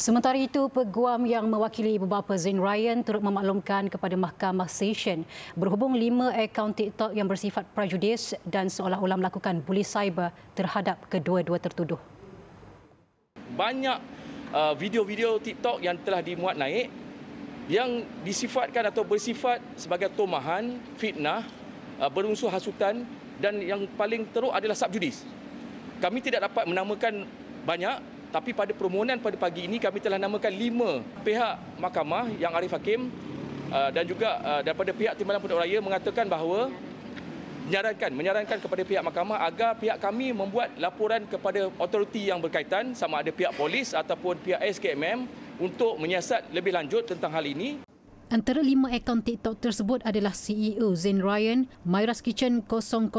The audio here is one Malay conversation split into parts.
Sementara itu, peguam yang mewakili ibu bapa Zain Ryan turut memaklumkan kepada Mahkamah Session berhubung lima akaun TikTok yang bersifat prajudis dan seolah-olah melakukan buli cyber terhadap kedua-dua tertuduh. Banyak uh, video-video TikTok yang telah dimuat naik yang disifatkan atau bersifat sebagai tomahan, fitnah, uh, berunsur hasutan dan yang paling teruk adalah subjudis. Kami tidak dapat menamakan banyak tapi pada permohonan pada pagi ini kami telah namakan lima pihak mahkamah yang Arif Hakim uh, dan juga uh, daripada pihak Timbalan Penduduk Raya mengatakan bahawa menyarankan menyarankan kepada pihak mahkamah agar pihak kami membuat laporan kepada otoriti yang berkaitan sama ada pihak polis ataupun pihak SKMM untuk menyiasat lebih lanjut tentang hal ini. Antara lima akaun TikTok tersebut adalah CEO Zain Ryan, Myra's Kitchen 00,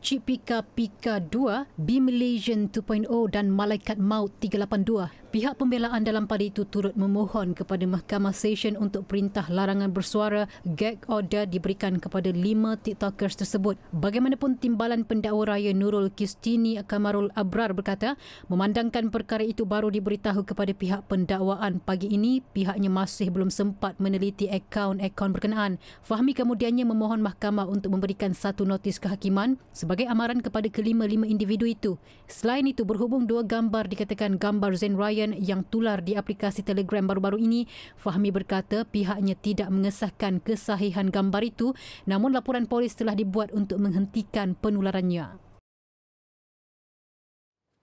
Cik Pika Pika 2, Malaysian 2.0 dan Malaikat Maut 382. Pihak pembelaan dalam pada itu turut memohon kepada Mahkamah Session untuk perintah larangan bersuara gag order diberikan kepada lima TikTokers tersebut. Bagaimanapun timbalan pendakwa raya Nurul Kistini Kamarul Abrar berkata, memandangkan perkara itu baru diberitahu kepada pihak pendakwaan pagi ini, pihaknya masih belum sempat meneliti akaun-akaun berkenaan. Fahmi kemudiannya memohon mahkamah untuk memberikan satu notis kehakiman sebagai amaran kepada kelima-lima individu itu. Selain itu, berhubung dua gambar dikatakan gambar Zain Ryan yang tular di aplikasi Telegram baru-baru ini, Fahmi berkata pihaknya tidak mengesahkan kesahihan gambar itu namun laporan polis telah dibuat untuk menghentikan penularannya.